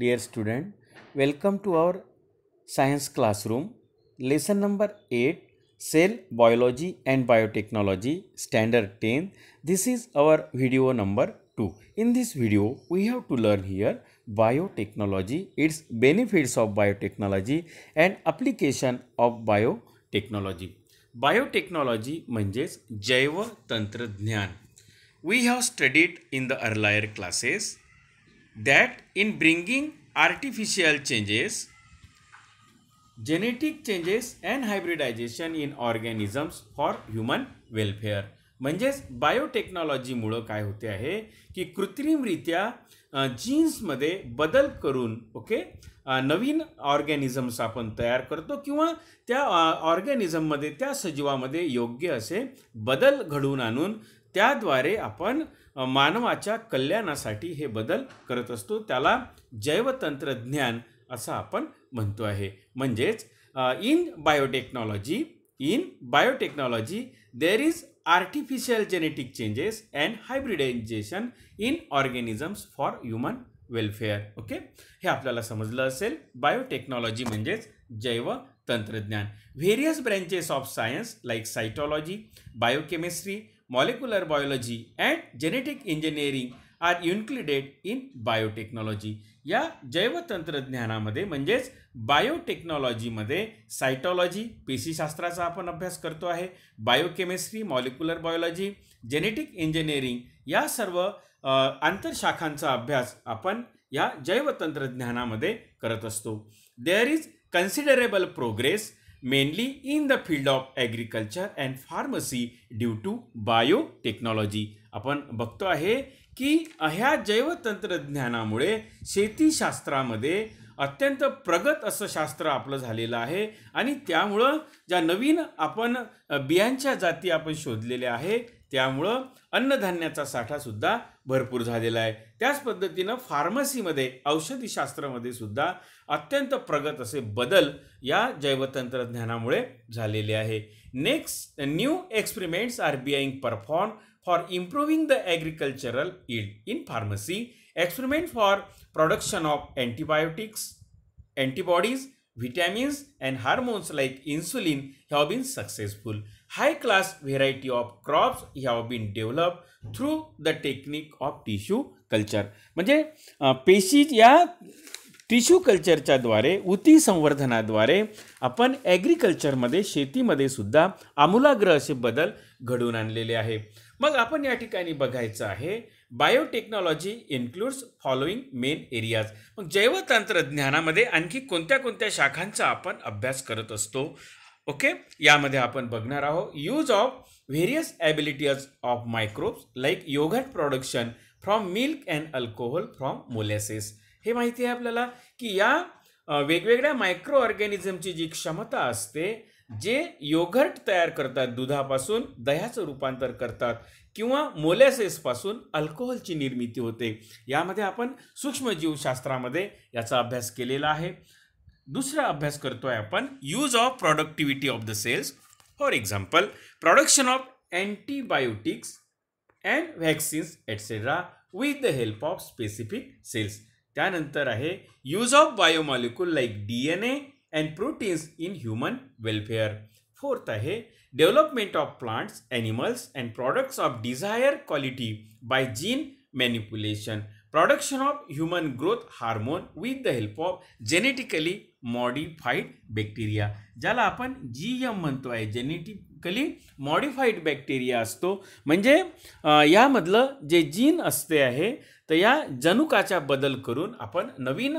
Deere student welcome to our science classroom lesson number eight cell biology and biotechnology standard ten this is our video number two in this video we have to learn here biotechnology its benefits of biotechnology and application of biotechnology biotechnology म्हणजेच जैव तंत्रज्ञान we have studied in the earlier classes that in bringing artificial changes, genetic changes and hybridization in organisms for human welfare. म्हणजेच बायोटेक्नॉलॉजीमुळं काय होते आहे की कृत्रिमरित्या जीन्समध्ये बदल करून ओके नवीन ऑर्गॅनिझम्स आपण तयार करतो किंवा त्या ऑर्गॅनिझममध्ये त्या सजीवामध्ये योग्य असे बदल घडवून आणून त्याद्वारे आपण मानवाच्या कल्याणासाठी हे बदल करत असतो त्याला जैवतंत्रज्ञान असं आपण म्हणतो आहे म्हणजेच in biotechnology in biotechnology there is artificial genetic changes and hybridisation in organisms for human welfare okay हे आपल्याला समजलं असेल बायोटेक्नॉलॉजी म्हणजेच जैव तंत्रज्ञान various branches of science like cytology biochemistry molecular biology and genetic engineering are included in biotechnology या जैवतंत्रज्ञानामध्ये म्हणजेच बायोटेक्नॉलॉजीमध्ये सायटॉलॉजी शास्त्राचा आपण अभ्यास करतो आहे biochemistry molecular biology genetic engineering या सर्व आंतरशाखांचा अभ्यास आपण या जैवतंत्रज्ञानामध्ये करत असतो there is considerable progress mainly in the field of agriculture and pharmacy due to biotechnology. आपण बघतो आहे की ह्या जैवतंत्रज्ञानामुळे शेतीशास्त्रामध्ये अत्यंत प्रगत असं शास्त्र आपलं झालेलं आहे आणि त्यामुळं ज्या नवीन आपण बियांच्या जाती आपण शोधलेल्या आहे त्यामुळं अन्नधान्याचा साठासुद्धा भरपूर झालेला आहे त्याच पद्धतीनं फार्मसीमध्ये औषधीशास्त्रामध्ये सुद्धा अत्यंत प्रगत असे बदल या जैवतंत्रज्ञानामुळे झालेले आहे next new experiments are being perform for improving the agricultural yield in pharmacy experiment for production of antibiotics antibodies vitamins and hormones like insulin have been successful high class variety of crops have been develop through the technique of tissue culture म्हणजे पेशी या tissue द्वारे ऊती संवर्धनाद्वारे आपण ॲग्रिकल्चरमध्ये शेतीमध्ये सुद्धा आमूलाग्र असे बदल घडून आणलेले आहे मग आपण या ठिकाणी बघायचं आहे biotechnology includes following main areas मग जैवतंत्रज्ञानामध्ये आणखी कोणत्या कोणत्या शाखांचा आपण अभ्यास करत असतो ओके यामध्ये आपण बघणार आहोत use of various abilities of microbes like yogurt production from milk and alcohol from molasses हे माहिती आहे आपल्याला की या वेगवेगळ्या मायक्रो ऑर्गॅनिझमची जी क्षमता असते जे योगर्ट तयार करतात दुधापासून दह्याचं रूपांतर करतात किंवा मोलॅसेसपासून अल्कोहोलची निर्मिती होते यामध्ये आपण सूक्ष्मजीवशास्त्रामध्ये याचा अभ्यास केलेला आहे दुसरा अभ्यास करतो आहे आपण use of productivity of the cells for example production of antibiotics and vaccines etcetera with the help of specific cells त्यानंतर आहे use of biomolecule like D N A and proteins in human welfare fourth आहे development of plants animals and products of desire quality by gene manipulation production of human growth hormone with the help of genetically modified bacteria ज्याला आपण G M म्हणतो आहे genetically modified bacteria असतो म्हणजे यामधलं जे gene असते आहे तर या जनुकाचा बदल करून आपण नवीन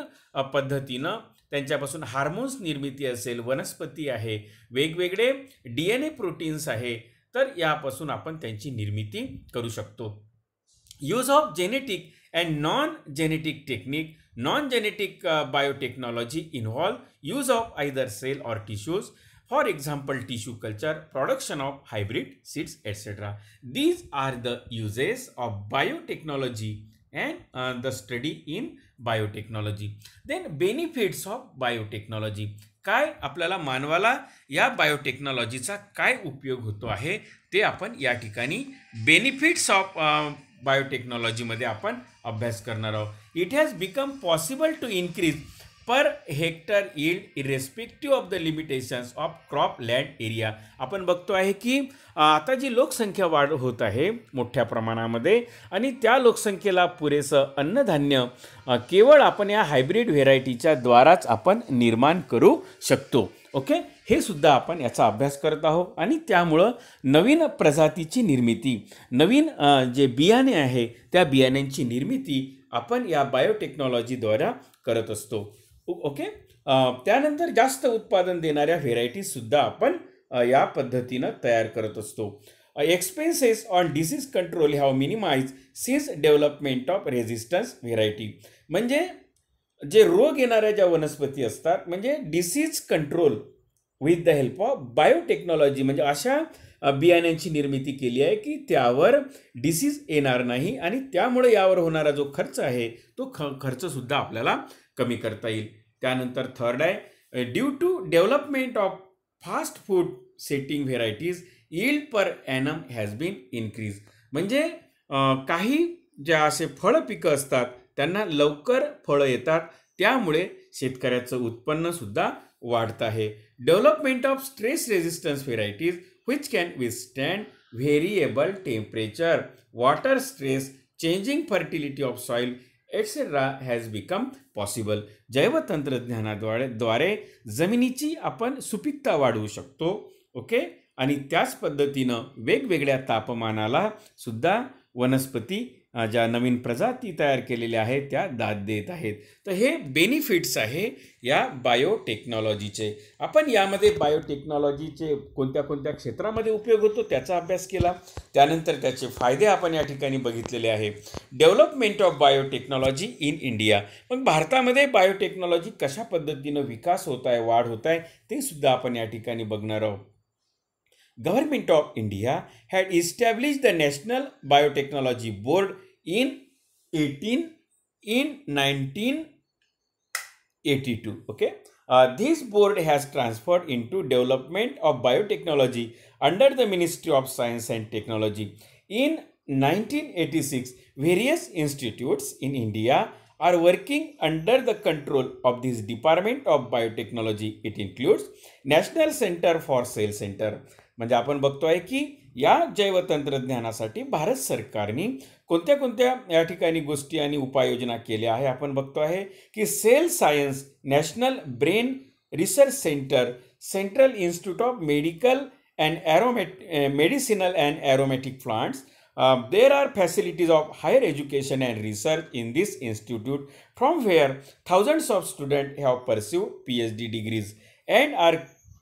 पद्धतीनं त्यांच्यापासून हार्मोन्स निर्मिती असेल वनस्पती आहे वेगवेगळे डी एन ए प्रोटीन्स आहे तर यापासून आपण त्यांची निर्मिती करू शकतो use of genetic and non genetic technique non genetic biotechnology involve use of either cell or tissues for example tissue culture production of hybrid seeds etcetera these are the uses of biotechnology and uh, the study in biotechnology then benefits of biotechnology काय आपल्याला मानवाला या बायोटेक्नॉलॉजीचा काय उपयोग होतो आहे ते आपण या ठिकाणी बेनिफिट्स ऑफ बायोटेक्नॉलॉजीमध्ये आपण अभ्यास करणार आहोत it has become possible to increase per hectare yield irrespective of the limitations of crop land area आपण बघतो आहे की आता जी लोकसंख्या वाढ होत आहे मोठ्या प्रमाणामध्ये आणि त्या लोकसंख्येला पुरेसं अन्नधान्य केवळ आपण या हायब्रिड व्हेरायटीच्या द्वाराच आपण निर्माण करू शकतो ओके हे सुद्धा आपण याचा अभ्यास करत आहोत आणि त्यामुळं नवीन प्रजातीची निर्मिती नवीन जे बियाणे आहे त्या बियाण्यांची निर्मिती आपण या बायोटेक्नॉलॉजीद्वारा करत असतो ओके त्यानंतर जास्त उत्पादन देणाऱ्या व्हेरायटीजसुद्धा आपण या पद्धतीनं तयार करत असतो expenses on disease control have minimised development of resistance variety म्हणजे जे रोग येणाऱ्या ज्या वनस्पती असतात म्हणजे disease control with the help of biotechnology म्हणजे अशा बियाण्यांची निर्मिती केली आहे की त्यावर डिसीज येणार नाही आणि त्यामुळे यावर होणारा जो खर्च आहे तो ख खर्चसुद्धा आपल्याला कमी करता येईल त्यानंतर थर्ड आहे due to development of fast food setting varieties yield per annum has been increase म्हणजे काही ज्या असे फळं पिकं असतात त्यांना लवकर फळं येतात त्यामुळे शेतकऱ्याचं उत्पन्नसुद्धा वाढत आहे development of stress resistance varieties which can विस्टँड variable temperature water stress changing fertility of soil etcetera has become possible जैवतंत्रज्ञानाद्वारे द्वारे जमिनीची आपण सुपीकता वाढवू शकतो ओके आणि त्याच पद्धतीनं वेगवेगळ्या तापमानाला सुद्धा वनस्पती ज्या नवीन प्रजाती तयार केलेल्या आहेत त्या दाद देत आहेत तर हे बेनिफिट्स आहे या बायोटेक्नॉलॉजीचे आपण यामध्ये बायोटेक्नॉलॉजीचे कोणत्या कोणत्या क्षेत्रामध्ये उपयोग होतो त्याचा अभ्यास केला त्यानंतर त्याचे फायदे आपण या ठिकाणी बघितलेले आहे development of biotechnology in India मग भारतामध्ये बायोटेक्नॉलॉजी कशा पद्धतीनं विकास होत आहे वाढ होत आहे ते सुद्धा आपण या ठिकाणी बघणार आहोत government of India had establish the national biotechnology board in 18 in 1982 okay uh, this board has transferred into development of biotechnology under the ministry of science and technology in 1986 various institutes in india are working under the control of this department of Biotechnology. It includes National Center for Cell Center. म्हणजे आपण बघतोय की या जैवतंत्रज्ञानासाठी भारत सरकारने कोणत्या कोणत्या या ठिकाणी गोष्टी आणि उपाययोजना केल्या आहे आपण बघतो आहे की cell science national brain research centre central institute of medical and aromatic medicinal and aromatic plants there are facilities of higher education and research in this institute from where thousands of student have pursue P H D degrees and are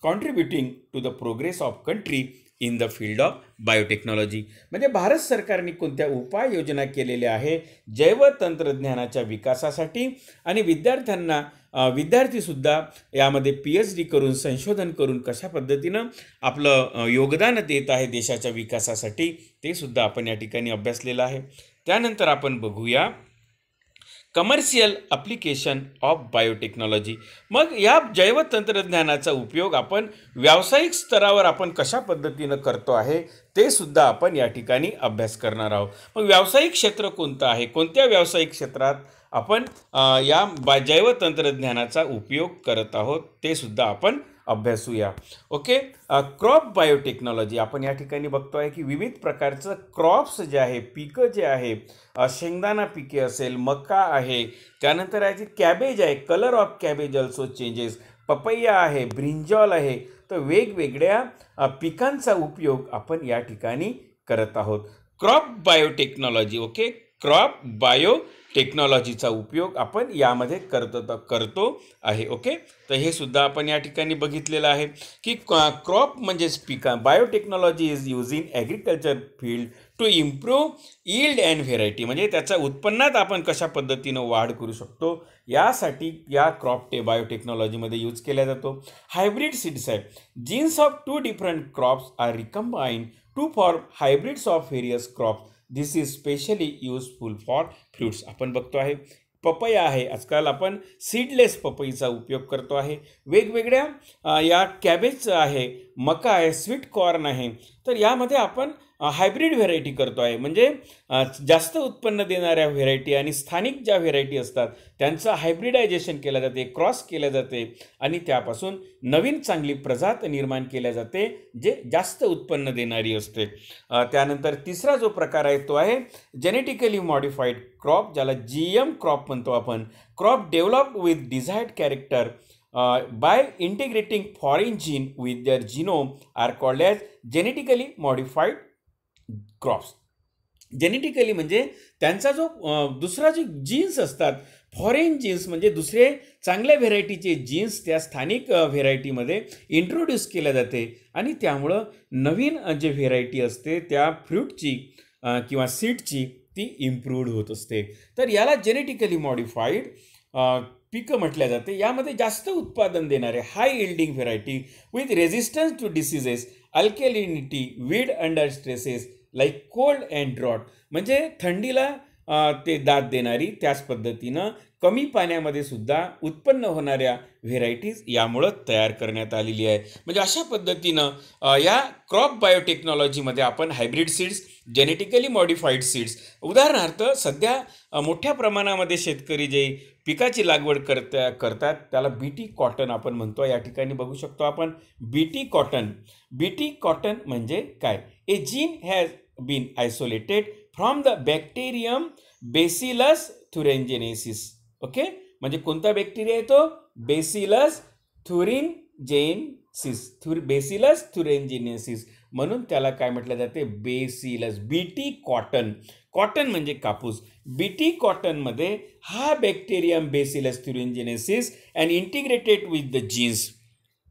contributing to the progress of country in the field of biotechnology म्हणजे भारत सरकारने कोणत्या उपाययोजना केलेल्या आहे जैवतंत्रज्ञानाच्या विकासासाठी आणि विद्यार्थ्यांना विद्यार्थीसुद्धा यामध्ये पी एच डी करून संशोधन करून कशा पद्धतीनं आपलं योगदान देत आहे देशाच्या विकासासाठी ते सुद्धा आपण या ठिकाणी अभ्यासलेलं आहे त्यानंतर आपण बघूया कमर्शियल अप्लिकेशन ऑफ बायोटेक्नॉलॉजी मग या जैवतंत्रज्ञानाचा उपयोग आपण व्यावसायिक स्तरावर आपण कशा पद्धतीनं करतो आहे ते सुद्धा आपण या ठिकाणी अभ्यास करणार आहोत मग व्यावसायिक क्षेत्र कोणतं आहे कोणत्या व्यावसायिक क्षेत्रात आपण या बा जैवतंत्रज्ञानाचा उपयोग करत आहोत ते सुद्धा आपण अभ्यासूया ओके क्रॉप बायोटेक्नॉलॉजी आपण या ठिकाणी बघतो आहे की विविध प्रकारचं क्रॉप्स जे आहे पिकं जे आहे शेंगदाणा पिके असेल मका आहे त्यानंतर आहे कॅबेज आहे colour of cabbage also changes papaya आहे ब्रिंजॉल आहे तर वेगवेगळ्या पिकांचा उपयोग आपण या ठिकाणी करत आहोत क्रॉप बायोटेक्नॉलॉजी ओके क्रॉप बायो टेक्नॉलॉजीचा उपयोग आपण यामध्ये करत करतो आहे ओके तर हे सुद्धा आपण या ठिकाणी बघितलेलं आहे की क्रॉप म्हणजेच पिका biotechnology is use in agriculture field to improve yield and variety म्हणजे त्याचा उत्पन्नात आपण कशा पद्धतीनं वाढ करू शकतो यासाठी या क्रॉप टे बायोटेक्नॉलॉजीमध्ये यूज केला जातो हायब्रिड सीड्स आहेत genes of two different crops are recombine to for hybrids of various crops this is specially useful for fruits आपण बघतो आहे पपई आहे आजकाल आपण सीडलेस पपईचा उपयोग करतो आहे वेगवेगळ्या या कॅबेज आहे मका आहे स्वीट कॉर्न आहे तर यामध्ये आपण हायब्रिड व्हेरायटी करतो आहे म्हणजे जास्त उत्पन्न देणाऱ्या व्हेरायटी आणि स्थानिक ज्या व्हेरायटी असतात त्यांचं हायब्रिडायझेशन केलं जाते क्रॉस केलं जाते आणि त्यापासून नवीन चांगली प्रजात निर्माण केल्या जाते जे जास्त उत्पन्न देणारी असते त्यानंतर तिसरा जो प्रकार आहे तो आहे जेनेटिकली मॉडिफाईड क्रॉप ज्याला जी क्रॉप म्हणतो आपण crop develop with desired character by integrating foreign gene with their genome are called as genetically modified crops genetically म्हणजे त्यांचा जो दुसरा जे जीन्स असतात फॉरेन जीन्स म्हणजे दुसरे चांगल्या व्हेरायटीचे जीन्स त्या स्थानिक व्हेरायटीमध्ये इंट्रोड्यूस केल्या जाते आणि त्यामुळं नवीन जे व्हेरायटी असते त्या फ्रूटची किंवा सीडची ती इम्प्रूव्ड होत असते तर याला जेनेटिकली मॉडिफाईड पिकं म्हटल्या जाते यामध्ये जास्त उत्पादन देणारे high yielding variety with resistance to diseases alkalinity weed under stresses like cold and drought म्हणजे थंडीला ते दाद देणारी त्याच पद्धतीनं कमी पाण्यामध्ये सुद्धा उत्पन्न होणाऱ्या व्हेरायटीज यामुळं तयार करण्यात आलेली आहे म्हणजे अशा पद्धतीनं या क्रॉप बायोटेक्नॉलॉजीमध्ये आपण hybrid seeds genetically modified seeds उदाहरणार्थ सध्या मोठ्या प्रमाणामध्ये शेतकरी जे पिकाची लागवड करत्या करतात त्याला बी टी कॉटन आपण म्हणतो या ठिकाणी बघू शकतो आपण B T cotton B T cotton म्हणजे काय a gene has been isolated from the bacterium Bacillus thuringiensis okay म्हणजे कोणता बॅक्टेरिया येतो बेसिलस थुरिनजेनसिस थुर बेसिलस थुरेंजेनेसिस म्हणून त्याला काय म्हटलं जाते बेसिलस बीटी कॉटन कॉटन म्हणजे कापूस बीटी कॉटनमध्ये हा bacterium Bacillus thuringiensis and integrated with the genes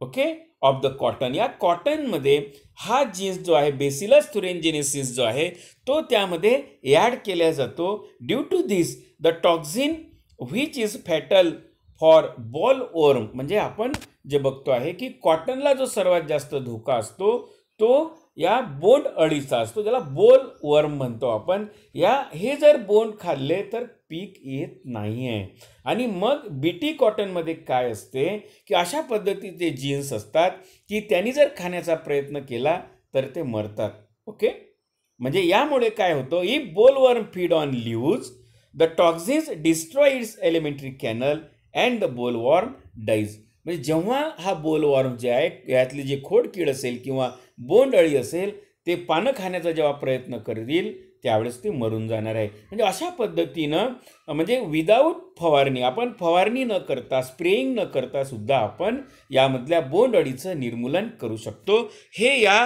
okay of the cotton या कॉटनमध्ये हा जीन्स जो आहे बेसिलस थुरेंजिनेसिस जो आहे तो त्यामध्ये ॲड केला जातो due to this the toxin which is fatal for bollworm म्हणजे आपण जे बघतो आहे की कॉटनला जो सर्वात जास्त धोका असतो तो या बोंड अळीचा असतो ज्याला बोल वर्म म्हणतो आपण या हे जर बोंड खाल्ले तर पीक येत नाही आहे आणि मग बी टी कॉटनमध्ये काय असते की अशा पद्धतीचे जीन्स असतात की त्यांनी जर खाण्याचा प्रयत्न केला तर ते मरतात ओके म्हणजे यामुळे काय होतं if bollworm feed on leaves the toxins destroy its alimentary canal and the bollworm dies म्हणजे जेव्हा हा बोलवॉर्म जे आहे यातली जे खोडकीड असेल किंवा अळी असेल ते पानं खाण्याचा जेव्हा प्रयत्न करतील त्यावेळेस ते मरून जाणार आहे म्हणजे अशा पद्धतीनं म्हणजे विदाऊट फवारणी आपण फवारणी न करता स्प्रेईंग न करता सुद्धा आपण यामधल्या बोंड अळीचं निर्मूलन करू शकतो हे या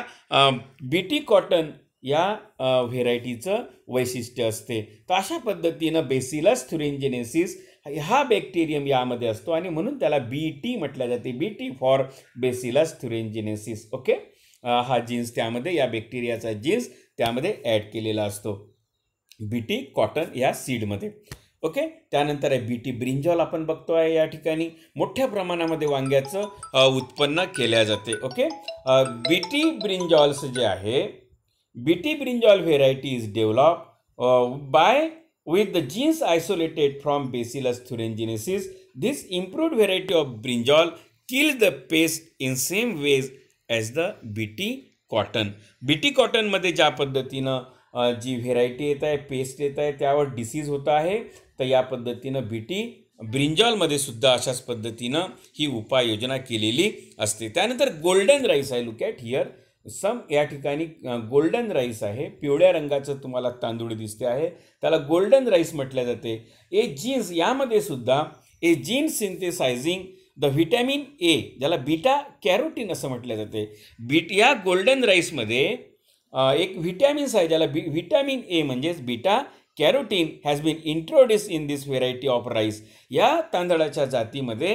बीटी कॉटन या व्हेरायटीचं वैशिष्ट्य असते तर अशा पद्धतीनं बेसिलस थुरिंजेनेसिस हा बॅक्टेरियम यामध्ये असतो आणि म्हणून त्याला बी टी म्हटलं जाते B T for Bacillus thuringiensis okay हा जीन्स त्यामध्ये या बॅक्टेरियाचा जीन्स त्यामध्ये ॲड केलेला असतो बी टी कॉटन या सीडमध्ये ओके त्यानंतर आहे बी टी ब्रिंजॉल आपण बघतो आहे या ठिकाणी मोठ्या प्रमाणामध्ये वांग्याचं उत्पन्न केल्या जाते ओके बी टी ब्रिंजॉल्स जे आहे B T brinjal variety is develop by with the genes isolated from Bacillus thuringiensis this This variety of brinjal kill the pest in same ways as the B T cotton BT T कॉटनमध्ये ज्या पद्धतीनं जी variety येत आहे paste येत आहे त्यावर disease होत आहे तर या पद्धतीनं बीटी टी ब्रिंजॉलमध्ये सुद्धा अशाच पद्धतीनं ही उपाययोजना केलेली असते त्यानंतर गोल्डन राईस आहे लुक ॲट हिअर सम या ठिकाणी गोल्डन राईस आहे पिवळ्या रंगाचं तुम्हाला तांदूळ दिसते आहे त्याला गोल्डन राईस म्हटल्या जाते ए जीन्स यामध्ये सुद्धा A genes synthesising the vitamin A ज्याला बीटा कॅरोटीन असं म्हटलं जाते बीट या गोल्डन राईसमध्ये एक व्हिटॅमिन्स आहे ज्याला बी व्हिटॅमिन ए म्हणजेच beta carotene has been introduce in this variety of rice या तांदळाच्या जातीमध्ये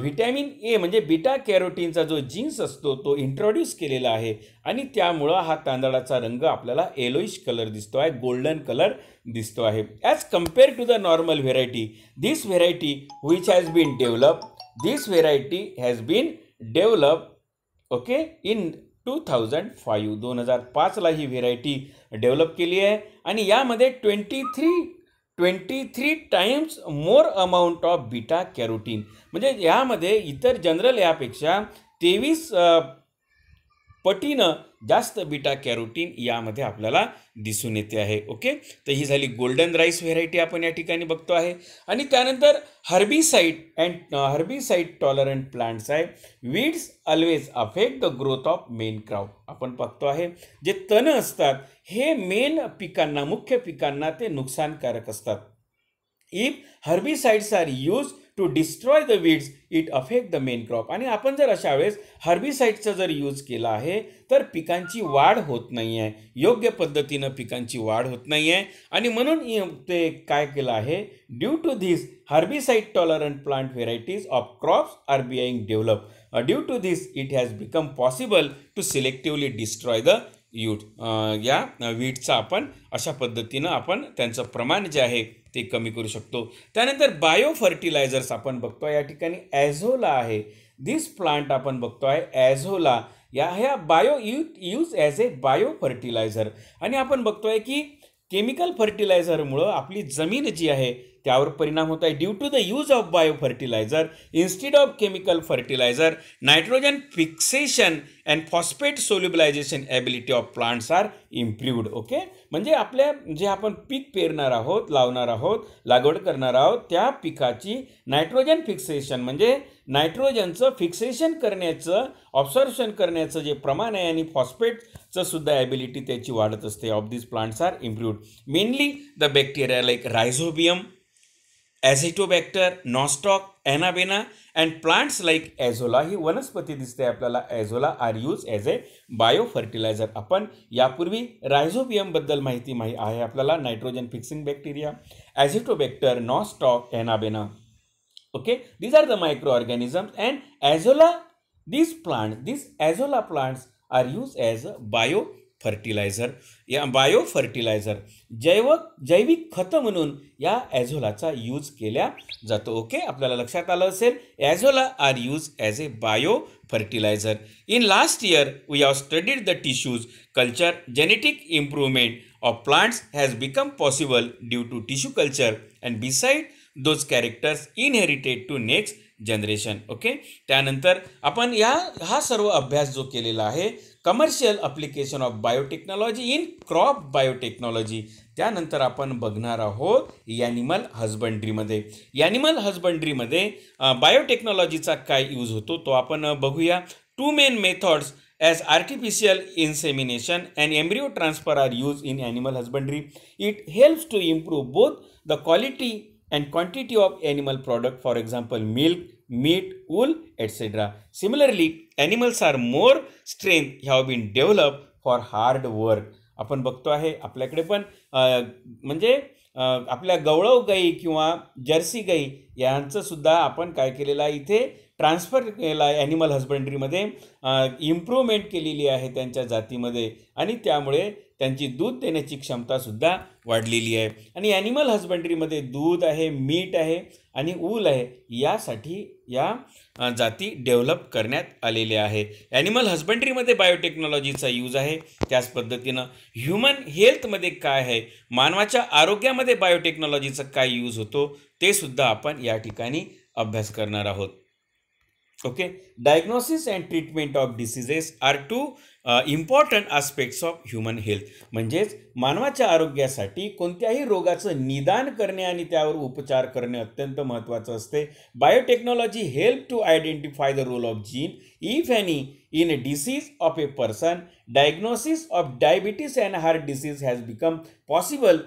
व्हिटॅमिन ए म्हणजे बीटा कॅरोटीनचा जो जीन्स असतो तो इंट्रोड्यूस केलेला आहे आणि त्यामुळं हा तांदळाचा रंग आपल्याला येलोईश कलर दिसतो आहे गोल्डन कलर दिसतो आहे as compare to the normal variety this variety which has been develop this variety has been develop okay in two thousand five दोन हजार पाचला ही व्हेरायटी डेव्हलप केली आहे आणि यामध्ये twenty three twenty three times more amount of beta carotene म्हणजे यामध्ये इतर जनरल यापेक्षा तेवीस पटीनं जास्त बीटा कॅरोटीन यामध्ये आपल्याला दिसून येते आहे ओके तर ही झाली गोल्डन राईस व्हेरायटी आपण या ठिकाणी बघतो आहे आणि त्यानंतर herbicide and herbicide tolerant plants आहे weeds always affect the growth of main crop आपण बघतो आहे जे तण असतात हे मेन पिकांना मुख्य पिकांना ते नुकसानकारक असतात if herbicides are use to destroy the weeds it affect the main crop आणि आपण जर अशा वेळेस हर्बिसाईडचा जर यूज केला आहे तर पिकांची वाढ होत नाही आहे योग्य पद्धतीनं पिकांची वाढ होत नाही आहे आणि म्हणून ते काय केलं आहे due to this herbicide tolerant plant varieties of crops are being develop due to this it has become possible to selectively destroy the weed या वीटचा uh, आपण अशा पद्धतीनं आपण त्यांचं प्रमाण जे आहे ते कमी करू शकतो त्यानंतर बायो फर्टिलायझर्स आपण बघतो या ठिकाणी ॲझोला आहे दिस प्लांट आपण बघतो आहे ॲझोला या ह्या बायो यू use as a bio biofertiliser आणि आपण बघतोय की केमिकल फर्टिलायझरमुळं आपली जमीन जी आहे त्यावर परिणाम होत आहे due to the use of biofertiliser instead of chemical fertiliser nitrogen fixation and phosphate solubilisation ability of plants are improved okay म्हणजे आपल्या जे आपण पीक पेरणार आहोत लावणार आहोत लागवड करणार आहोत त्या पिकाची नायट्रोजन फिक्सेशन म्हणजे नायट्रोजनचं फिक्सेशन करण्याचं ऑब्सर्वेशन करण्याचं जे प्रमाण आहे आणि फॉस्फेटचं सुद्धा ॲबिलिटी त्याची वाढत असते of this plants are improved mainly the bacteria like rhizobium azotobacter nostoc anabaena and plants like azolla ही वनस्पती दिसते आपल्याला azolla are use as a bio fertiliser आपण यापूर्वी रायझोबियमबद्दल माहिती माही आहे आपल्याला nitrogen fixing bacteria azotobacter nostoc anabaena okay these are the microorganisms and azolla these plants these azolla plants are used as bio fertiliser या bio fertiliser जैव जैविक खतं म्हणून या ॲझोलाचा यूज केल्या जातो ओके आपल्याला लक्षात आलं असेल azolla are use as a bio fertiliser in last year we have studied the tissues culture genetic improvement of plants has become possible due to tissue culture and beside those characters inherited to next generation okay त्यानंतर आपण या हा सर्व अभ्यास जो केलेला आहे commercial application of biotechnology in crop biotechnology त्यानंतर आपण बघणार आहोत ॲनिमल हजबंड्रीमध्ये ॲनिमल हजबंड्रीमध्ये बायोटेक्नॉलॉजीचा काय यूज होतो तो आपण बघूया two main methods as artificial insemination and embryo transfer are use in animal husbandry it helps to improve both the quality and quantity of animal product for example milk meat, wool, etc. Similarly, animals are more strength have been developed for hard work. आपण बघतो आहे आपल्याकडे पण म्हणजे आपल्या गवळव गाई किंवा Jersey गाई यांचंसुद्धा आपण काय केलेलं आहे इथे ट्रान्सफर केला आहे ॲनिमल हजबंडरीमध्ये इम्प्रूव्हमेंट केलेली आहे त्यांच्या जातीमध्ये आणि त्यामुळे त्यांची दूध देण्याची क्षमतासुद्धा वाढलेली आहे आणि ॲनिमल हजबंड्रीमध्ये दूध आहे मीठ आहे आणि ऊल आहे यासाठी या जाती डेव्हलप करण्यात आलेल्या आहे ॲनिमल हजबंड्रीमध्ये बायोटेक्नॉलॉजीचा यूज आहे त्याच पद्धतीनं ह्युमन हेल्थमध्ये काय आहे मानवाच्या आरोग्यामध्ये बायोटेक्नॉलॉजीचा काय यूज होतो ते सुद्धा आपण या ठिकाणी अभ्यास करणार आहोत okay diagnosis and treatment of diseases are two important aspects of human health म्हणजेच मानवाच्या आरोग्यासाठी कोणत्याही रोगाचं निदान करणे आणि त्यावर उपचार करणे अत्यंत महत्त्वाचं असते biotechnology help to identify the role of gene if any in disease of a person diagnosis of diabetes and heart disease has become possible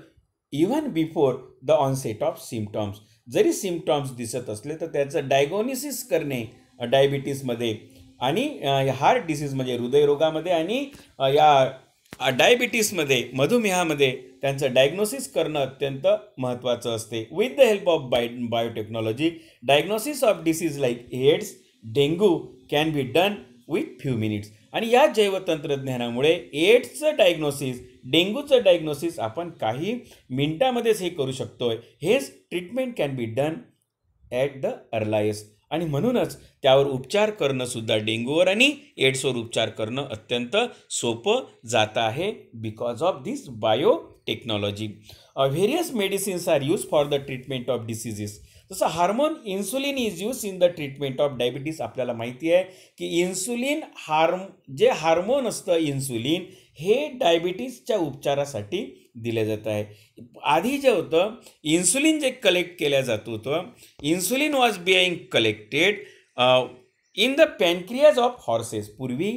even before the onset of symptoms जरी सिमटॉम्स दिसत असले तर त्याचं diagnosis करणे डायबिटीसमध्ये आणि heart disease म्हणजे हृदयरोगामध्ये आणि या डायबिटीसमध्ये मधुमेहामध्ये त्यांचं डायग्नोसिस करणं अत्यंत महत्त्वाचं असते with the help of by biotechnology diagnosis of disease like AIDS dengue can be done with few minutes आणि या जैवतंत्रज्ञानामुळे एड्सचं डायग्नोसिस डेंग्यूचं डायग्नोसिस आपण काही मिनटामध्येच हे करू शकतो हेच treatment can be done at the earliest आणि म्हणूनच त्यावर उपचार करणंसुद्धा डेंगूवर आणि एड्सवर उपचार करणं अत्यंत सोपं जात आहे because of this biotechnology various medicines are use for the treatment of diseases जसं hormone insulin is use in the treatment of diabetes आपल्याला माहिती आहे की इन्सुलिन हार्म जे हार्मोन असतं इन्सुलिन हे डायबिटीसच्या उपचारासाठी दिलं जात आहे आधी जे होतं इन्सुलिन जे कलेक्ट केलं जात होतं insulin was being collected in the pancreas of horses पूर्वी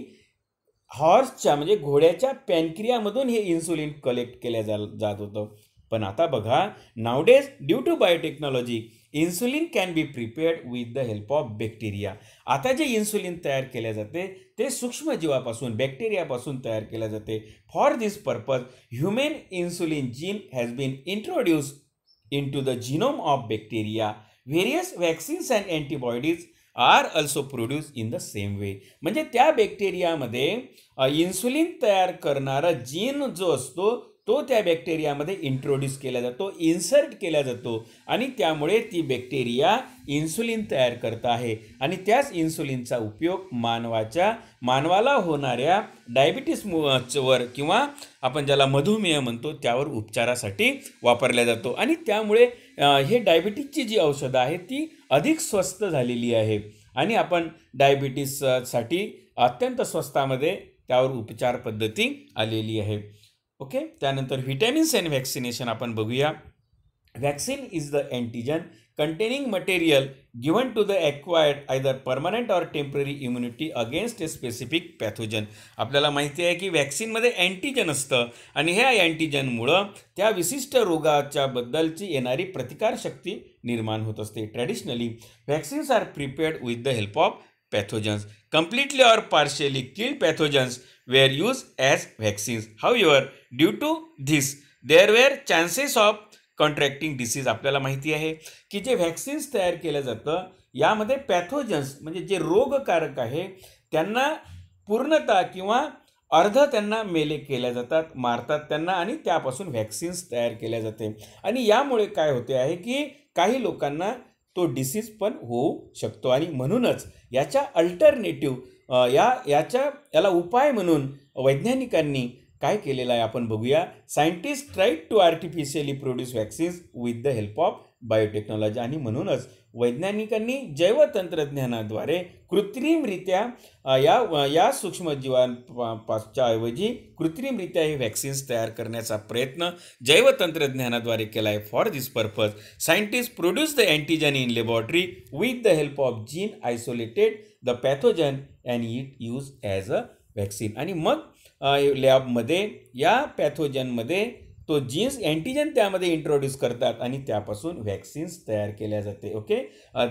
हॉर्सच्या म्हणजे घोड्याच्या पॅनक्रियामधून हे इन्सुलिन कलेक्ट केल्या जा जात होतं पण आता बघा nowadays due to biotechnology insulin can be prepared with the help of bacteria आता जे इन्सुलिन तयार केले जाते ते सूक्ष्मजीवापासून बॅक्टेरियापासून तयार केले जाते for this purpose human insulin gene has been introduce into the genome of bacteria various vaccines and antibodies are also produce in the same way म्हणजे त्या बॅक्टेरियामध्ये इन्सुलिन तयार करणारा जीन जो असतो तो त्या बॅक्टेरियामध्ये इंट्रोड्यूस केला जातो इन्सर्ट केला जातो आणि त्यामुळे ती बॅक्टेरिया इन्सुलिन तयार करत आहे आणि त्याच इन्सुलिनचा उपयोग मानवाच्या मानवाला होणाऱ्या वर किंवा आपण ज्याला मधुमेह म्हणतो त्यावर उपचारासाठी वापरला जातो आणि त्यामुळे हे डायबिटीजची जी औषधं आहेत ती अधिक स्वस्त झालेली आहे आणि आपण डायबिटीससाठी अत्यंत स्वस्तामध्ये त्यावर उपचार पद्धती आलेली आहे ओके त्यानंतर व्हिटॅमिन्स अँड व्हॅक्सिनेशन आपण बघूया vaccine is the antigen containing material given to the acquired either permanent or temporary immunity against a specific pathogen आपल्याला माहिती आहे की व्हॅक्सिनमध्ये अँटीजन असतं आणि ह्या अँटीजनमुळं त्या विशिष्ट रोगाच्या बद्दलची येणारी प्रतिकारशक्ती निर्माण होत असते traditionally vaccines are prepared with the help of pathogens completely or partially kill pathogens were used as vaccines. However, due to this, there were chances of contracting disease आपल्याला माहिती आहे की जे व्हॅक्सिन्स तयार केलं जातं यामध्ये पॅथोजन्स म्हणजे जे रोगकारक आहे त्यांना पूर्णता किंवा अर्ध त्यांना मेले केल्या जातात मारतात त्यांना आणि त्यापासून व्हॅक्सिन्स तयार केल्या जाते आणि यामुळे काय होते आहे की काही लोकांना तो डिसीज पण होऊ शकतो आणि म्हणूनच याच्या अल्टरनेटिव्ह या याच्या याला उपाय म्हणून वैज्ञानिकांनी काय केलेलं आहे आपण बघूया scientist tried to artificially produce vaccines with the help of biotechnology आणि म्हणूनच वैज्ञानिकांनी जैवतंत्रज्ञानाद्वारे कृत्रिमरित्या या या सूक्ष्मजीवांपासच्या ऐवजी कृत्रिमरित्या हे व्हॅक्सिन्स तयार करण्याचा प्रयत्न जैवतंत्रज्ञानाद्वारे केला आहे for this purpose scientist produce the antigen in laboratory with the help of gene isolated the pathogen and it use as a vaccine आणि मग लॅबमध्ये या पॅथोजनमध्ये तो जीन्स अँटीजन त्यामध्ये इंट्रोड्यूस करतात आणि त्यापासून व्हॅक्सिन्स तयार केल्या जाते okay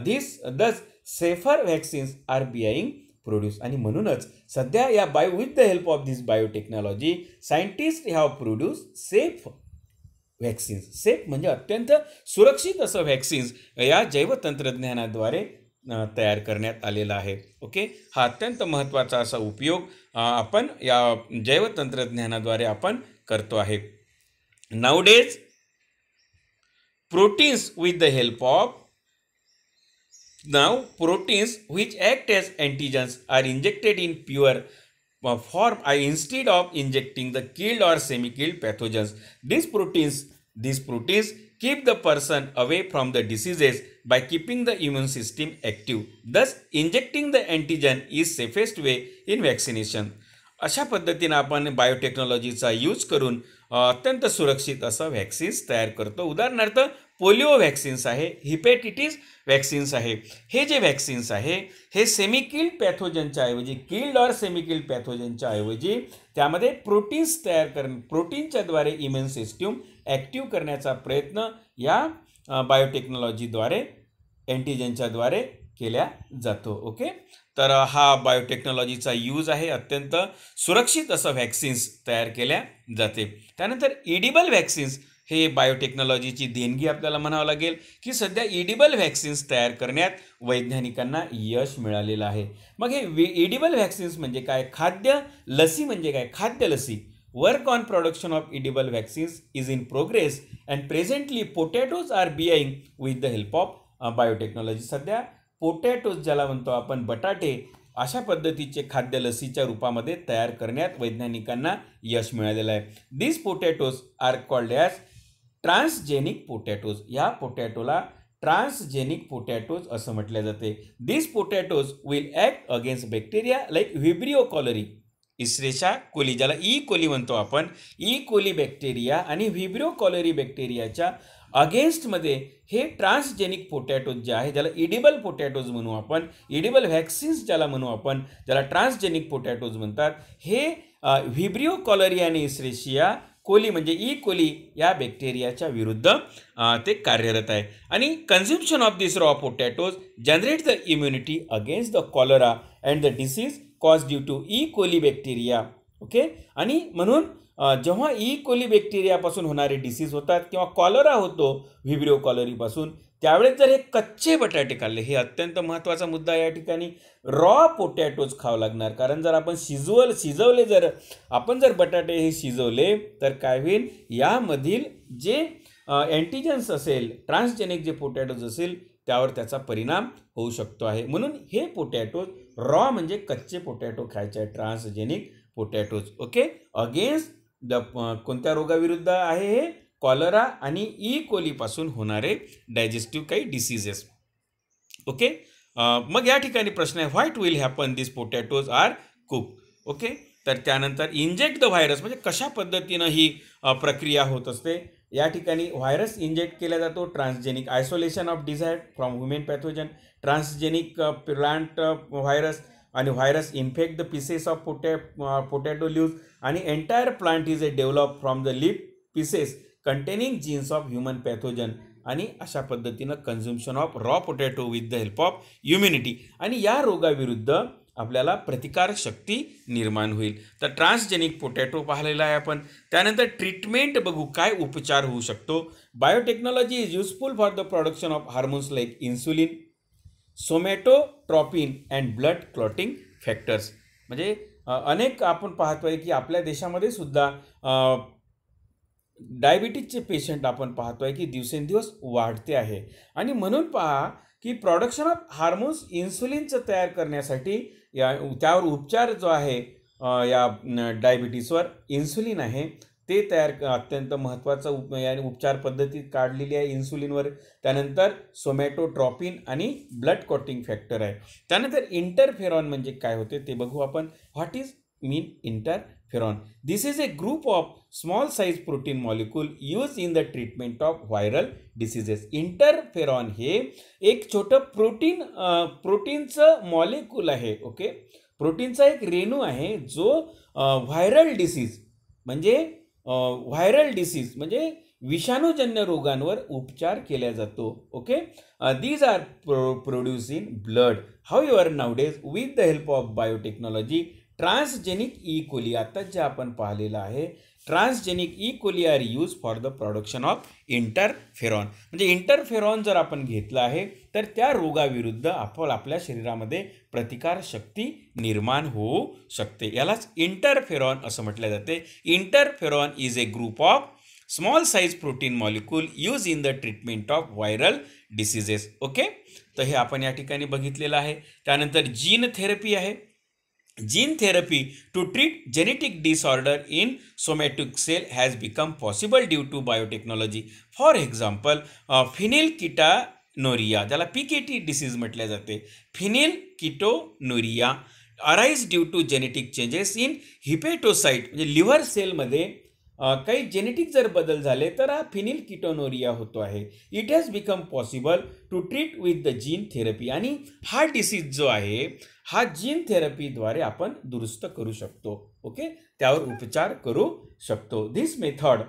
this thus safer vaccines are being produce आणि म्हणूनच सध्या या bio with the help of this biotechnology scientist have produce safe vaccines safe म्हणजे अत्यंत सुरक्षित असं व्हॅक्सिन्स या जैवतंत्रज्ञानाद्वारे तयार करण्यात आलेला आहे ओके हा अत्यंत महत्त्वाचा असा उपयोग आपण या जैवतंत्रज्ञानाद्वारे आपण करतो आहे nowadays proteins with the help of Now, proteins which act as antigens are injected in pure form instead of injecting the killed or semi-killed pathogens. These proteins, these proteins keep the person away from the diseases by keeping the immune system active. Thus, injecting the antigen is safest way in vaccination. अशा पद्धतीनं आपण बायोटेक्नॉलॉजीचा use करून अत्यंत सुरक्षित असं vaccines तयार करतो उदाहरणार्थ पोलिओ व्हॅक्सिन्स आहे हिपेटिटीज वॅक्सिन्स आहे हे जे व्हॅक्सिन्स आहे हे सेमिकिल पॅथोजनच्या ऐवजी किल्ड ऑर सेमिकिल पॅथोजनच्या ऐवजी त्यामध्ये प्रोटीन्स तयार कर प्रोटीनच्याद्वारे इम्युन सिस्टीम ॲक्टिव्ह करण्याचा प्रयत्न या बायोटेक्नॉलॉजीद्वारे अँटीजनच्याद्वारे केल्या जातो ओके तर हा बायोटेक्नॉलॉजीचा यूज आहे अत्यंत सुरक्षित असं व्हॅक्सिन्स तयार केल्या जाते त्यानंतर इडिबल व्हॅक्सिन्स हे बायोटेक्नॉलॉजीची देणगी आपल्याला म्हणावं लागेल की सध्या इडिबल व्हॅक्सिन्स तयार करण्यात वैज्ञानिकांना यश मिळालेलं आहे मग हे एडिबल व्हॅक्सिन्स म्हणजे काय खाद्य लसी म्हणजे काय खाद्य लसी work on production of edible vaccines is in progress and presently potatoes are being with the help of biotechnology सध्या पोटॅटोज ज्याला म्हणतो आपण बटाटे अशा पद्धतीचे खाद्य लसीच्या रूपामध्ये तयार करण्यात वैज्ञानिकांना यश मिळालेलं आहे this potatoes are called as transgenic potatoes या पोटॅटोला ट्रान्सजेनिक पोटॅटोज असं म्हटले जाते this potatoes will act against bacteria like vibrio cholerae escherichia coli ज्याला ई e. कोली म्हणतो आपण ई कोली बॅक्टेरिया आणि व्हिब्रिओ कॉलरी बॅक्टेरियाच्या अगेन्स्टमध्ये हे ट्रान्सजेनिक पोटॅटोज जे आहे ज्याला इडिबल पोटॅटोज म्हणू आपण इडिबल व्हॅक्सिन्स ज्याला म्हणू आपण ज्याला ट्रान्सजेनिक पोटॅटोज म्हणतात हे व्हिब्रिओ कॉलरी आणि इसरेशिया कोली म्हणजे ई कोली या बॅक्टेरियाच्या विरुद्ध ते कार्यरत आहे आणि consumption of this raw potatoes generate the immunity against the cholera and the disease cause due to E coli bacteria okay आणि म्हणून जेव्हा ई कोली बॅक्टेरियापासून होणारे डिसीज होतात किंवा कॉलरा होतो व्हिब्रिओ कॉलरीपासून त्यावेळेस जर हे कच्चे बटाटे खाल्ले हे अत्यंत महत्त्वाचा मुद्दा या ठिकाणी रॉ पोटॅटोज खावं लागणार कारण जर आपण शिजवल शिजवले जर आपण जर बटाटे हे शिजवले तर काय होईल यामधील जे अँटीजन्स असेल ट्रान्सजेनिक जे पोटॅटोज असेल त्यावर त्याचा परिणाम होऊ शकतो आहे म्हणून हे पोटॅटोज रॉ म्हणजे कच्चे पोटॅटो खायचे आहे transgenic potatoes okay against the कोणत्या रोगाविरुद्ध आहे हे कॉलरा आणि ई कोलीपासून होणारे डायजेस्टिव्ह काही डिसीजेस ओके मग या ठिकाणी प्रश्न आहे what will happen this potatoes are cook okay तर त्यानंतर इंजेक्ट द व्हायरस म्हणजे कशा पद्धतीनं ही प्रक्रिया होत असते या ठिकाणी व्हायरस इंजेक्ट केला जातो transgenic isolation of desire from women pathogen transgenic plant virus आणि virus infect the pieces of पोटॅ पोटॅटो ल्यूज आणि entire plant is a develop from the leaf pieces containing genes of human pathogen आणि अशा पद्धतीनं consumption of raw potato with the help of immunity आणि या रोगाविरुद्ध आपल्याला प्रतिकारशक्ती निर्माण होईल तर ट्रान्सजेनिक पोटॅटो पाहिलेला आहे आपण त्यानंतर ट्रीटमेंट बघू काय उपचार होऊ शकतो biotechnology is useful for the production of hormones like insulin somatotropin and blood clotting factors म्हणजे अनेक आपण पाहतोय की आपल्या देशामध्ये सुद्धा डायबिटीजचे पेशंट आपण पाहतो आहे की दिवसेंदिवस वाढते आहे आणि म्हणून पहा की प्रॉडक्शन ऑफ हार्मोन्स इन्सुलिनचं तयार करण्यासाठी या त्यावर उपचार जो आहे या डायबिटीसवर इन्सुलिन आहे ते तयार अत्यंत महत्त्वाचा उप या उपचार पद्धती काढलेली आहे इन्सुलिनवर त्यानंतर सोमॅटोट्रॉपिन आणि ब्लड कॉटिंग फॅक्टर आहे त्यानंतर इंटरफेरॉन म्हणजे काय होते ते बघू आपण what is mean interferon this is a group of small size protein molecule use in the treatment of viral diseases interferon हे एक छोटं प्रोटीन प्रोटीनचं मॉलिक्यूल आहे ओके प्रोटीनचा एक रेणू आहे जो व्हायरल डिसीज म्हणजे व्हायरल डिसीज म्हणजे विषाणूजन्य रोगांवर उपचार केला जातो okay these are pro produce in blood how your days with the help of biotechnology transgenic E coli आता जे आपण पाहिलेलं आहे transgenic E are use for the production of interferon म्हणजे इंटरफेरॉन जर आपण घेतलं आहे तर त्या रोगाविरुद्ध आपण आपल्या शरीरामध्ये प्रतिकारशक्ती निर्माण होऊ शकते यालाच इंटरफेरॉन असं म्हटलं जाते interferon is a group of small size protein molecule use in the treatment of viral diseases okay तर हे आपण या ठिकाणी बघितलेलं आहे त्यानंतर जीन थेरपी आहे gene therapy to treat genetic disorder in somatic cell has become possible due to biotechnology for example phenylketonuria ज्याला पी के टी डिसीज म्हटल्या जाते phenylketonuria arise due to genetic changes in hepatocyte म्हणजे liver सेलमध्ये काही genetic जर बदल झाले तर हा फिनिल किटोनोरिया होतो आहे it has become possible to treat with the gene therapy आणि हा डिसीज जो आहे हा जीन थेरपीद्वारे आपण दुरुस्त करू शकतो ओके त्यावर उपचार करू शकतो this method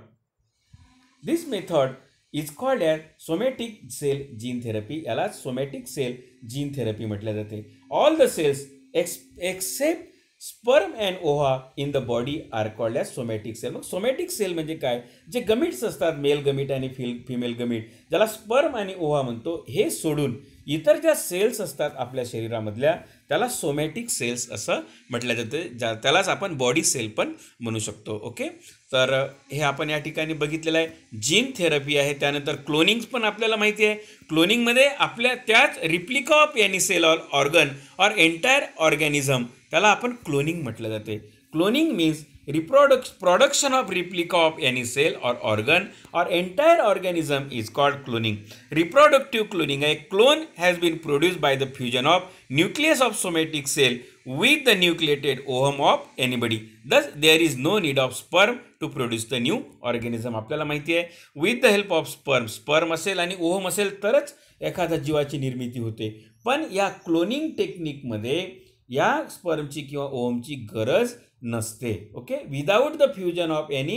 this method is called as somatic cell gene therapy याला सोमॅटिक सेल जीन थेरपी म्हटल्या जाते all the cells ex except sperm and ova in the body are called as somatic cell मग somatic cell म्हणजे काय जे gametes असतात mail गमिट आणि fill female गमिट ज्याला स्पर्म आणि ओहा म्हणतो हे सोडून इतर ज्या सेल्स असतात आपल्या शरीरामधल्या त्याला सोमॅटिक सेल्स असं म्हटलं जाते ज्या त्यालाच आपण बॉडी सेल पण म्हणू शकतो ओके तर हे आपण या ठिकाणी बघितलेलं आहे जीन थेरपी आहे त्यानंतर क्लोनिंग पण आपल्याला माहिती आहे क्लोनिंगमध्ये आपल्या त्याच replica of any cell or organ or entire organism त्याला आपण क्लोनिंग म्हटलं जाते cloning means reproduce production of replica of any cell or organ or entire organism is called cloning reproductive cloning a clone has been produce by the fusion of nucleus of somatic cell with the nucleated ovum of anybody thus there is no need of sperm to produce the new organism आपल्याला माहिती आहे with the help of sperm sperm असेल आणि ohm असेल तरच एखाद्या जीवाची निर्मिती होते पण या क्लोनिंग टेक्निकमध्ये या स्पर्मची किंवा ओहमची गरज नसते okay without the fusion of any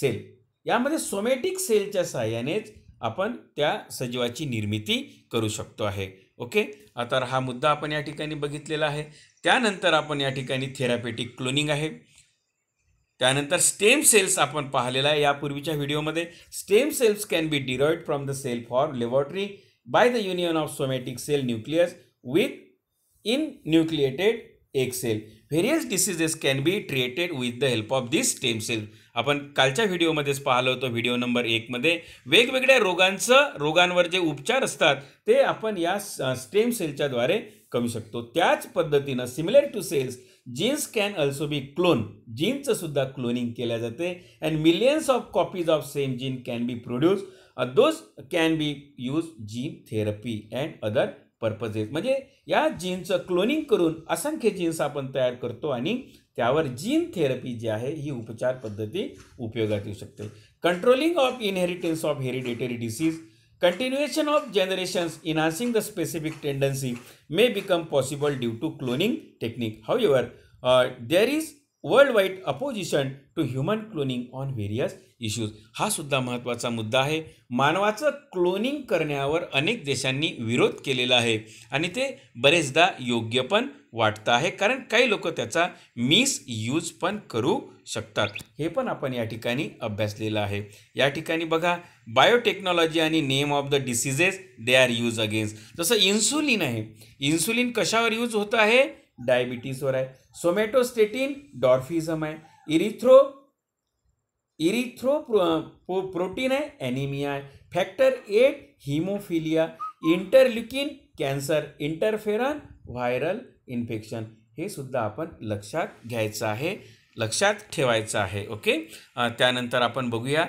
cell यामध्ये सोमॅटिक सेलच्या सहाय्यानेच आपण त्या सजीवाची निर्मिती करू शकतो आहे ओके आता हा मुद्दा आपण या ठिकाणी बघितलेला आहे त्यानंतर आपण या ठिकाणी थेरापेटिक क्लोनिंग आहे त्यानंतर स्टेम सेल्स आपण पाहिलेला आहे यापूर्वीच्या व्हिडिओमध्ये stem cells can be derived from the cell for laboratory by the union of somatic cell nucleus with in nucleated egg cell various diseases can be treated with the help of this stem cell आपण कालच्या व्हिडिओमध्येच पाहिलं होतं video number एकमध्ये वेगवेगळ्या रोगांचं रोगांवर जे उपचार असतात ते आपण या स्टेम सेलच्याद्वारे करू शकतो त्याच पद्धतीनं similar to cells genes can also be clone जीन्सचं सुद्धा क्लोनिंग केल्या जाते and millions of copies of same gene can be produce those can be use gene therapy and other purposes म्हणजे या जीनचं क्लोनिंग करून असंख्य जीन्स आपण तयार करतो आणि त्यावर जीन थेरपी जी आहे ही उपचार पद्धती उपयोगात येऊ शकते controlling of inheritance of hereditary disease continuation of generations enhancing the specific tendency may become possible due to cloning technique however there is worldwide opposition to human cloning on various issues हा सुद्धा महत्त्वाचा मुद्दा आहे मानवाचं cloning करण्यावर अनेक देशांनी विरोध केलेला आहे आणि ते बरेचदा योग्य पण वाटतं आहे कारण काही लोक त्याचा मिसयूज पण करू शकतात हे पण आपण या ठिकाणी अभ्यासलेलं आहे या ठिकाणी बघा बायोटेक्नॉलॉजी आणि name of the diseases they are use against जसं इन्सुलिन आहे इन्सुलिन कशावर यूज होतं आहे डायबिटीजवर आहे सोमॅटोस्टेटिन डॉर्फिझम आहे इरिथ्रो इरिथ्रो प्रो प्रोटीन आहे ॲनिमिया आहे factor eight haemophilia interleukin cancer interferon viral infection हे सुद्धा आपण लक्षात घ्यायचं आहे लक्षात ठेवायचं आहे ओके त्यानंतर आपण बघूया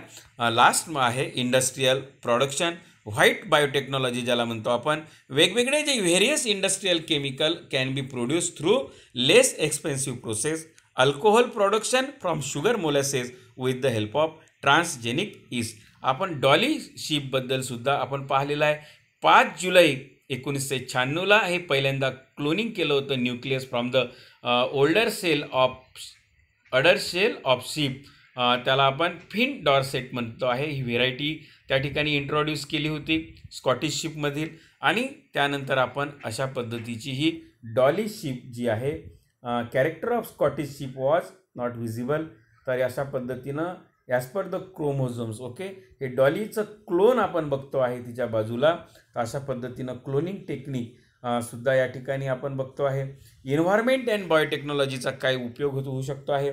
लास्ट आहे इंडस्ट्रीयल प्रोडक्शन व्हाईट बायोटेक्नॉलॉजी ज्याला म्हणतो आपण वेगवेगळे जे various industrial chemical can be produce through less expensive process alcohol production from sugar molasses with the help of transgenic yeast आपण डॉली शीपबद्दलसुद्धा सुद्धा आपण पाहिलेलं आहे पाच जुलै एकोणीसशे शहाण्णवला हे पहिल्यांदा क्लोनिंग केलं होतं nucleus from the older cell of udder cell of sheep त्याला आपण फिन डॉरसेट म्हणतो आहे ही व्हेरायटी त्या ठिकाणी इंट्रोड्यूस केली होती स्कॉटिश शिपमधील आणि त्यानंतर आपण अशा पद्धतीची ही डॉली शिप जी आहे character of Scottish sheep was not visible तर अशा पद्धतीनं as per the chromosomes okay हे डॉलीचं क्लोन आपण बघतो आहे तिच्या बाजूला अशा पद्धतीनं क्लोनिंग टेक्निक सुद्धा या ठिकाणी आपण बघतो आहे इन्व्हायरमेंट अँड बायोटेक्नॉलॉजीचा काय उपयोग होतो होऊ शकतो आहे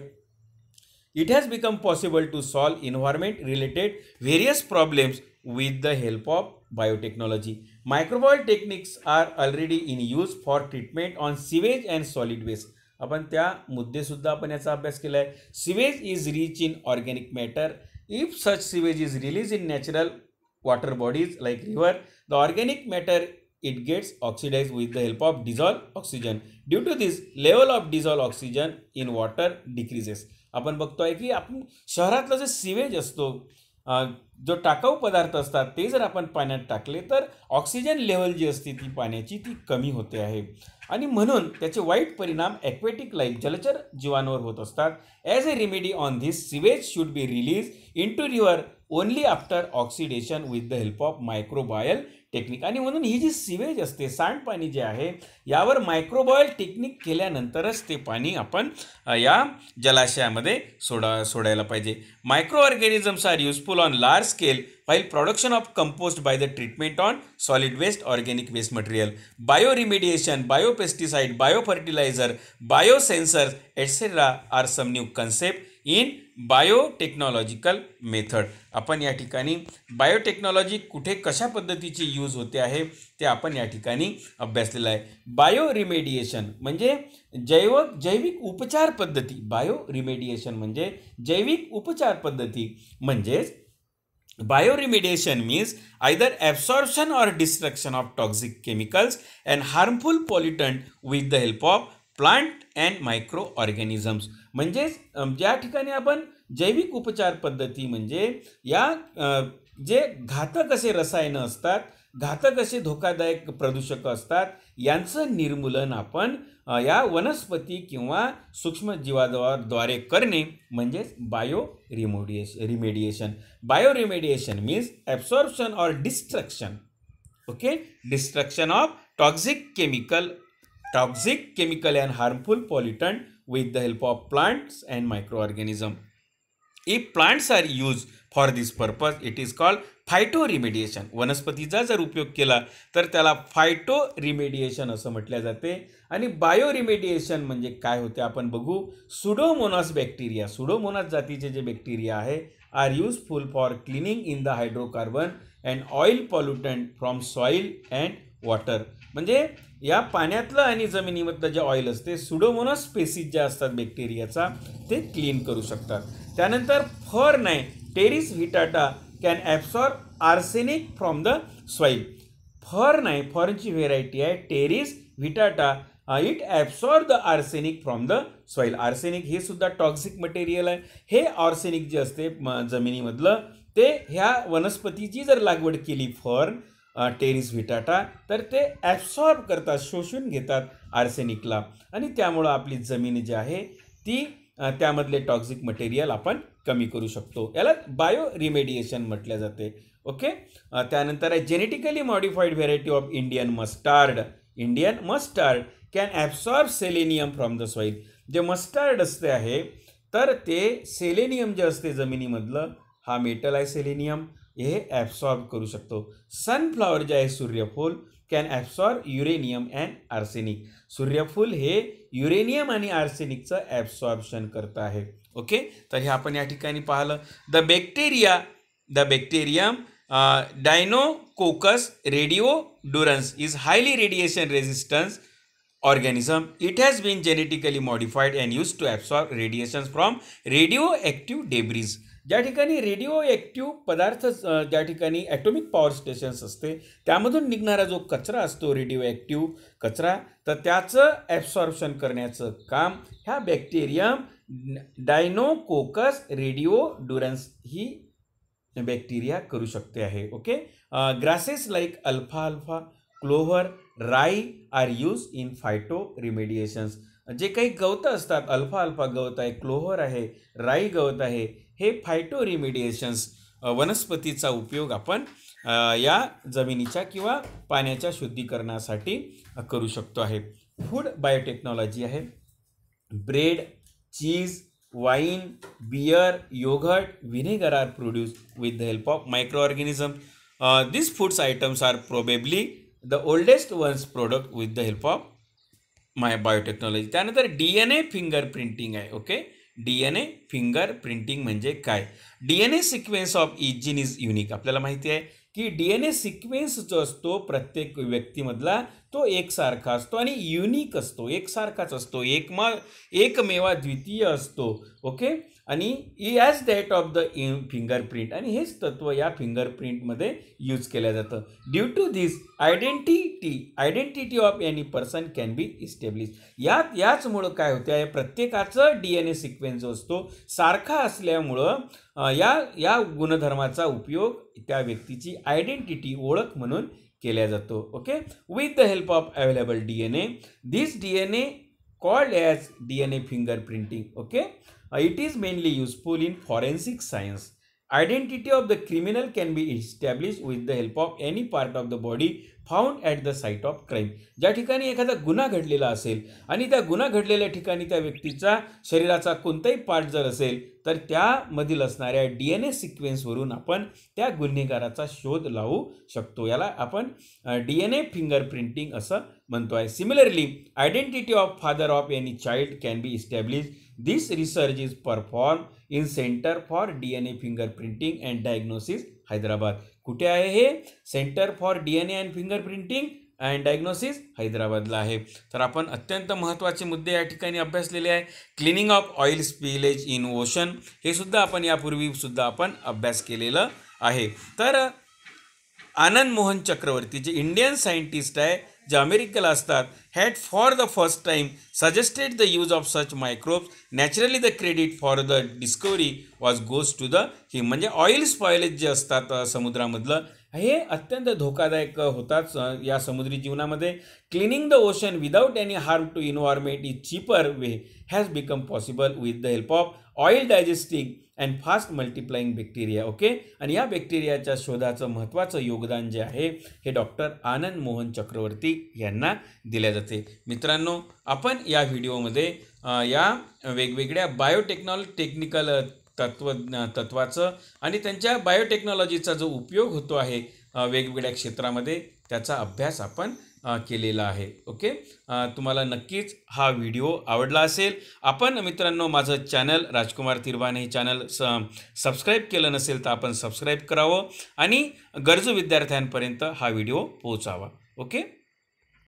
it has become possible to solve environment related various problems with the help of biotechnology. Microbial techniques are already in use for treatment on sewage and solid waste. आपण त्या मुद्देसुद्धा आपण याचा अभ्यास केला आहे sewage is rich in organic matter if such sewage is release in natural water bodies like river the organic matter it gets oxidized with the help of dissolved oxygen due to this level of dissolved oxygen in water decreases आपण बघतो आहे की आपण शहरातलं जे sewage असतो जो टाकाऊ पदार्थ असतात ते जर आपण पाण्यात टाकले तर ऑक्सिजन लेवल जी असते ती पाण्याची ती कमी होते आहे आणि म्हणून त्याचे वाईट परिणाम ॲक्वेटिक लाईफ जलचर जीवांवर होत असतात as a remedy on this sewage should be release into river only after oxidation with the help of microbial technique आणि म्हणून ही जी सिवेज असते सांडपाणी जे आहे यावर मायक्रोबॉयल टेक्निक केल्यानंतरच ते पाणी आपण या जलाशयामध्ये सोडा सोडायला पाहिजे micro organisms are useful on large scale while production of compost by the treatment on solid waste organic waste material bio remediation biopesticide bio fertiliser bio sensors etcetera are some new concept in biotechnological method आपण या ठिकाणी biotechnology कुठे कशा पद्धतीची use होते आहे ते आपण या ठिकाणी अभ्यासलेलं आहे बायो रिमेडिएशन म्हणजे जैव जैविक उपचार पद्धती बायो रिमेडिएशन म्हणजे जैविक उपचार पद्धती म्हणजेच remediation means either absorption or destruction of toxic chemicals and harmful pollutant with the help of plant and micro organisms म्हणजेच ज्या ठिकाणी आपण जैविक उपचार पद्धती म्हणजे या जे घातक असे रसायनं असतात घातक असे धोकादायक प्रदूषक असतात यांचं निर्मूलन आपण या वनस्पती किंवा सूक्ष्मजीवाद्वारे करणे म्हणजेच bio remediation remediation bio remediation means absorption or destruction okay destruction of toxic chemical toxic chemical and harmful pollutant with the help of plants and microorganism. If plants are used for this purpose it is called phyto remediation वनस्पतीचा जर उपयोग केला तर त्याला phyto remediation असं म्हटलं जाते आणि बायो रिमेडिएशन म्हणजे काय होते आपण बघू सुडोमोनास बॅक्टेरिया सुडोमोनास जातीचे जे बॅक्टेरिया आहे are useful for cleaning in the hydrocarbon and oil pollutant from soil and water म्हणजे या पाण्यातलं आणि जमिनीमधलं जे ऑइल असते सुडोमोनस स्पेसिस ज्या असतात बॅक्टेरियाचा ते क्लीन करू शकतात त्यानंतर फर नाही Pteris vittata can absorb arsenic from the soil fern नाही फरची व्हेरायटी आहे Pteris vittata it absorb the arsenic from the soil arsenic हे सुद्धा टॉक्सिक मटेरियल आहे हे ऑर्सेनिक जे असते म जमिनीमधलं ते ह्या वनस्पतीची जर लागवड केली फर्न टेरिस विटाटा तर ते ॲब्सॉर्ब करतात शोषून घेतात आर्सेनिकला आणि त्यामुळं आपली जमीन जी आहे ती त्यामधले टॉक्झिक मटेरियल आपण कमी करू शकतो याला बायो रिमेडिएशन म्हटलं जाते ओके त्यानंतर आहे genetically modified variety of Indian mustard Indian mustard can absorb selenium from the soil जे मस्टार्ड असते आहे तर ते सेलेनियम जे असते जमिनीमधलं हा मेटल आहे सेलेनियम हे ॲब्सॉर्ब करू शकतो सनफ्लॉवर जे आहे सूर्यफूल can absorb uranium and arsenic सूर्यफूल हे युरेनियम आणि आर्सेनिकचं ॲब्सॉर्बशन करतं आहे ओके तर हे आपण या ठिकाणी पाहिलं the bacteria the bacterium Deinococcus radiodurans is highly radiation resistance it has has genetically modified and use to to radiations from radio active debris ज्या ठिकाणी रेडिओ ॲक्टिव्ह पदार्थ ज्या ठिकाणी ॲटोमिक पॉवर स्टेशन्स असते त्यामधून निघणारा जो कचरा असतो रेडिओ ॲक्टिव्ह कचरा तर त्याचं ॲब्सॉर्प्शन करण्याचं काम ह्या बॅक्टेरियम डायनोकोकस रेडिओ ड्युरन्स ही बॅक्टेरिया करू शकते आहे ओके ग्रासेस लाईक अल्फा अल्फा clover rye are use in phyto remediations जे काही गवतं असतात अल्फा अल्फा गवत आहे क्लोव्हर आहे राई गवत आहे हे फायटो रिमिडिएशन्स वनस्पतीचा उपयोग आपण या जमिनीच्या किंवा पाण्याच्या शुद्धीकरणासाठी करू शकतो आहे फूड बायोटेक्नॉलॉजी आहे bread cheese wine beer yoghurt vinegar are produce with the help of micro organism this foods items are probably the oldest ones product with the help of my biotechnology त्यानंतर D N A finger printing आहे okay D N A finger printing म्हणजे काय D N A sequence of each gene is unique आपल्याला माहिती आहे की D N A sequence जो असतो प्रत्येक व्यक्तीमधला तो एकसारखा असतो आणि युनिक असतो एकसारखाच असतो एकमा एकमेवा द्वितीय असतो ओके आणि as that of the fingerprint आणि हेच तत्व या फिंगरप्रिंटमध्ये यूज केलं जातं due to this identity identity of any person can be establish यात याचमुळं काय होतं आहे प्रत्येकाचं डी एन ए सिक्वेन्स जो असतो सारखा असल्यामुळं या या गुणधर्माचा उपयोग त्या व्यक्तीची आयडेंटिटी ओळख म्हणून केला जातो okay with the help of available D N A called as DNA fingerprinting. Okay, uh, it is mainly useful in forensic science. Identity of the criminal can be established with the help of any part of the body found at the site of crime ज्या ठिकाणी एखादा गुन्हा घडलेला असेल आणि त्या गुन्हा घडलेल्या ठिकाणी त्या व्यक्तीचा शरीराचा कोणताही पार्ट जर असेल तर त्यामधील असणाऱ्या डी एन ए सिक्वेन्सवरून आपण त्या गुन्हेगाराचा शोध लावू शकतो याला आपण D N A finger printing असं म्हणतो आहे similarly identity of father of any child can be establish this research is perform in centre for D N A finger printing and diagnosis Hyderabad कुठे आहे हे centre for D N A and finger printing and diagnosis हैदराबादला आहे तर आपण अत्यंत महत्त्वाचे मुद्दे या ठिकाणी अभ्यासलेले आहे cleaning of oil spillage in ocean हे सुद्धा आपण यापूर्वी सुद्धा आपण अभ्यास केलेलं आहे तर आनंद मोहन चक्रवर्ती जे इंडियन सायंटिस्ट आहे Jamerical Astar had for the first time suggested the use of such microbes, naturally the credit for the discovery was goes to the he म्हणजे ऑइल स्पॉयलेज जे असतात समुद्रामधलं हे अत्यंत धोकादायक होतात या समुद्री जीवनामध्ये cleaning the ocean without any harm to environment is cheaper way has become possible with the help of oil digesting and fast multiplying bacteria okay आणि या बॅक्टेरियाच्या शोधाचं महत्त्वाचं योगदान जे आहे हे डॉक्टर आनंद मोहन चक्रवर्ती यांना दिले जाते मित्रांनो आपण या व्हिडिओमध्ये या वेगवेगळ्या बायोटेक्नॉल टेक्निकल तत्व तत्वाचं आणि त्यांच्या बायोटेक्नॉलॉजीचा जो उपयोग होतो आहे वेगवेगळ्या क्षेत्रामध्ये त्याचा अभ्यास आपण केलेला आहे ओके तुम्हाला नक्कीच हा व्हिडिओ आवडला असेल आपण मित्रांनो माझं चॅनल राजकुमार तिरवान हे चॅनल स सबस्क्राईब केलं नसेल तर आपण सबस्क्राईब करावं आणि गरजू विद्यार्थ्यांपर्यंत हा व्हिडिओ पोचावा ओके